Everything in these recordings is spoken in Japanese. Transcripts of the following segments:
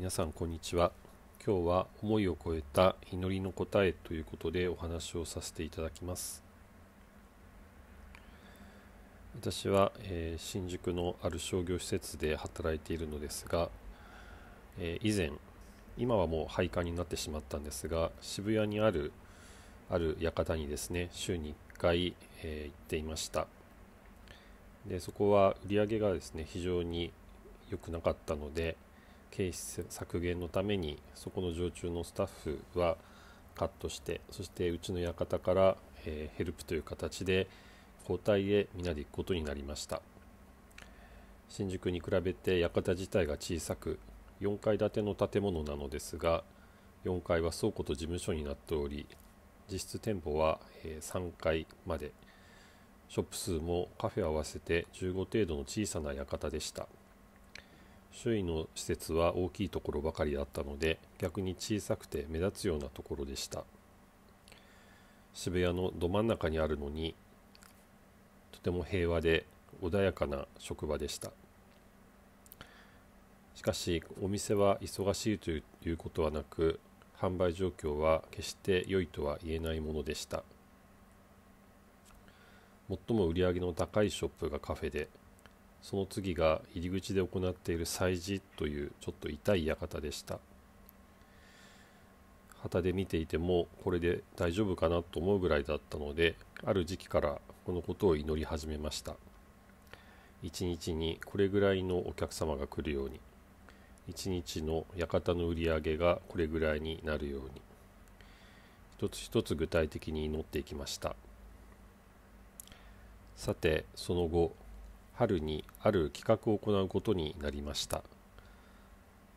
皆さんこんにちは今日は思いを超えた祈りの答えということでお話をさせていただきます私は、えー、新宿のある商業施設で働いているのですが、えー、以前今はもう廃館になってしまったんですが渋谷にあるある館にですね週に1回、えー、行っていましたでそこは売り上げがですね非常に良くなかったので、経費削減のためにそこの常駐のスタッフはカットしてそしてうちの館から、えー、ヘルプという形で交代へ皆で行くことになりました新宿に比べて館自体が小さく4階建ての建物なのですが4階は倉庫と事務所になっており実質店舗は3階までショップ数もカフェ合わせて15程度の小さな館でした。周囲の施設は大きいところばかりだったので逆に小さくて目立つようなところでした渋谷のど真ん中にあるのにとても平和で穏やかな職場でしたしかしお店は忙しいということはなく販売状況は決して良いとは言えないものでした最も売り上げの高いショップがカフェでその次が入り口で行っている祭事というちょっと痛い館でした旗で見ていてもこれで大丈夫かなと思うぐらいだったのである時期からこのことを祈り始めました一日にこれぐらいのお客様が来るように一日の館の売り上げがこれぐらいになるように一つ一つ具体的に祈っていきましたさてその後春にある企画を行うことになりました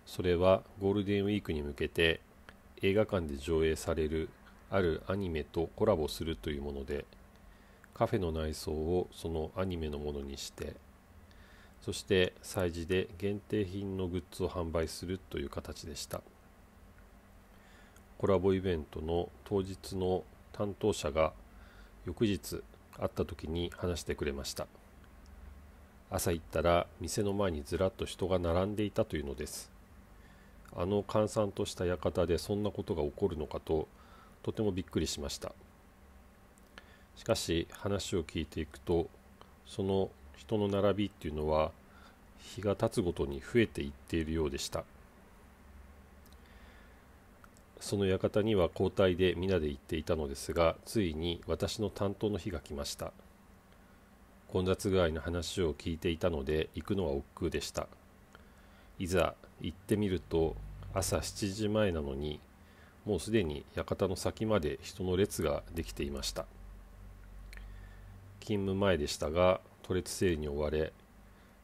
それはゴールデンウィークに向けて映画館で上映されるあるアニメとコラボするというものでカフェの内装をそのアニメのものにしてそして催事で限定品のグッズを販売するという形でしたコラボイベントの当日の担当者が翌日会った時に話してくれました。朝行ったら店の前にずらっと人が並んでいたというのですあの閑散とした館でそんなことが起こるのかととてもびっくりしましたしかし話を聞いていくとその人の並びっていうのは日が経つごとに増えていっているようでしたその館には交代で皆で行っていたのですがついに私の担当の日が来ました混雑具合の話を聞いていたので行くのは億劫でしたいざ行ってみると朝7時前なのにもうすでに館の先まで人の列ができていました勤務前でしたが都列整理に追われ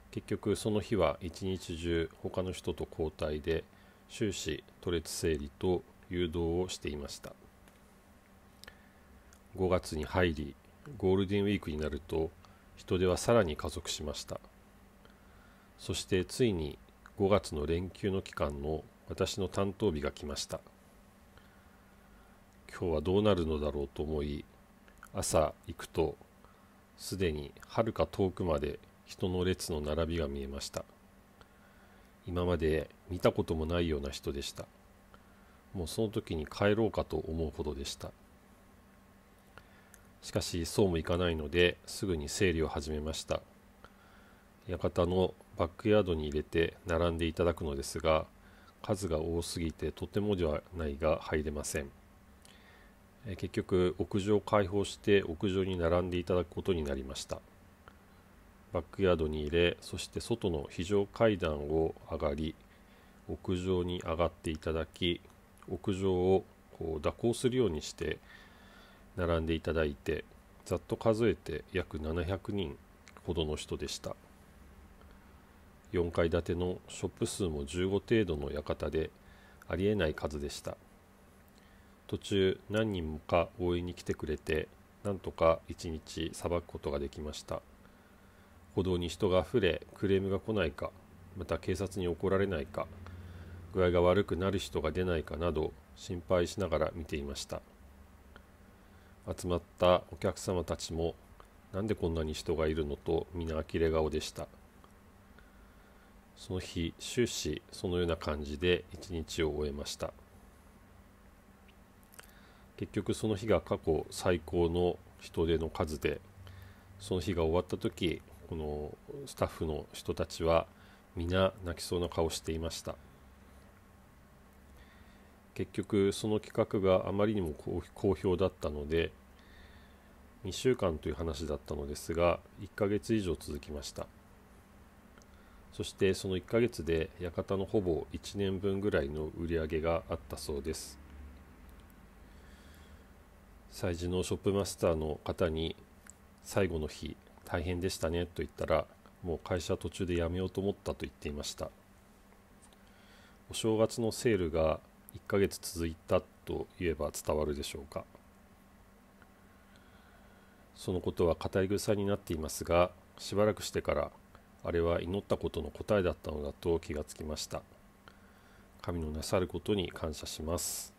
結局その日は一日中他の人と交代で終始都列整理と誘導をしていました5月に入りゴールデンウィークになると人出はさらに加速しましたそしてついに5月の連休の期間の私の担当日が来ました今日はどうなるのだろうと思い朝行くとすでにはるか遠くまで人の列の並びが見えました今まで見たこともないような人でしたもうその時に帰ろうかと思うほどでしたしかしそうもいかないのですぐに整理を始めました館のバックヤードに入れて並んでいただくのですが数が多すぎてとてもではないが入れません結局屋上を開放して屋上に並んでいただくことになりましたバックヤードに入れそして外の非常階段を上がり屋上に上がっていただき屋上をこう蛇行するようにして並んでいただいてざっと数えて約700人ほどの人でした4階建てのショップ数も15程度の館でありえない数でした途中何人もか応援に来てくれてなんとか1日さばくことができました歩道に人があふれクレームが来ないかまた警察に怒られないか具合が悪くなる人が出ないかなど心配しながら見ていました。集まったお客様たちもなんでこんなに人がいるのと皆呆れ顔でしたその日終始そのような感じで一日を終えました結局その日が過去最高の人出の数でその日が終わった時このスタッフの人たちは皆泣きそうな顔していました結局その企画があまりにも好評だったので2週間という話だったのですが1ヶ月以上続きましたそしてその1ヶ月で館のほぼ1年分ぐらいの売り上げがあったそうです催事のショップマスターの方に最後の日大変でしたねと言ったらもう会社途中で辞めようと思ったと言っていましたお正月のセールが1ヶ月続いたと言えば伝わるでしょうかそのことは語り草になっていますがしばらくしてからあれは祈ったことの答えだったのだと気がつきました神のなさることに感謝します